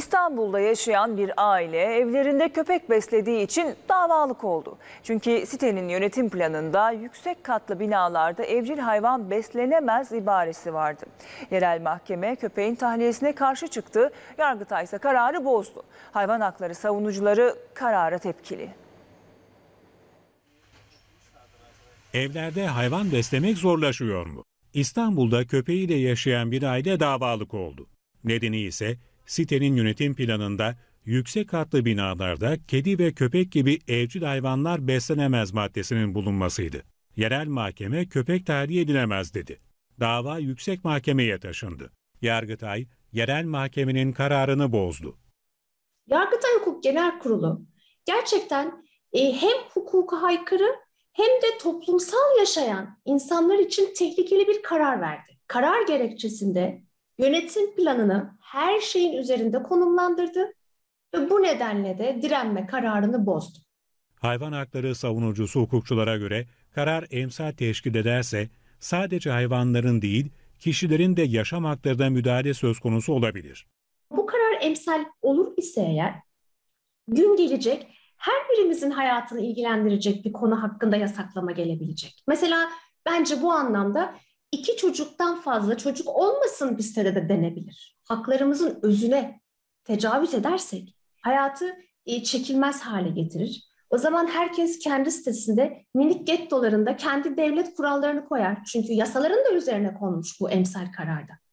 İstanbul'da yaşayan bir aile evlerinde köpek beslediği için davalık oldu. Çünkü sitenin yönetim planında yüksek katlı binalarda evcil hayvan beslenemez ibaresi vardı. Yerel mahkeme köpeğin tahliyesine karşı çıktı. Yargıtay ise kararı bozdu. Hayvan hakları savunucuları karara tepkili. Evlerde hayvan beslemek zorlaşıyor mu? İstanbul'da köpeğiyle yaşayan bir aile davalık oldu. Nedeni ise sitenin yönetim planında yüksek katlı binalarda kedi ve köpek gibi evcil hayvanlar beslenemez maddesinin bulunmasıydı. Yerel mahkeme köpek tahliye edilemez dedi. Dava yüksek mahkemeye taşındı. Yargıtay, yerel mahkemenin kararını bozdu. Yargıtay Hukuk Genel Kurulu gerçekten e, hem hukuka haykırı hem de toplumsal yaşayan insanlar için tehlikeli bir karar verdi. Karar gerekçesinde yönetim planını her şeyin üzerinde konumlandırdı ve bu nedenle de direnme kararını bozdu. Hayvan hakları savunucusu hukukçulara göre karar emsal teşkil ederse sadece hayvanların değil kişilerin de yaşam haklarına müdahale söz konusu olabilir. Bu karar emsal olur ise eğer gün gelecek her birimizin hayatını ilgilendirecek bir konu hakkında yasaklama gelebilecek. Mesela bence bu anlamda iki çocuktan fazla çocuk olmasın bir sitede de denebilir. Haklarımızın özüne tecavüz edersek hayatı e, çekilmez hale getirir. O zaman herkes kendi sitesinde minik get dolarında kendi devlet kurallarını koyar. Çünkü yasaların da üzerine konmuş bu emsal kararda.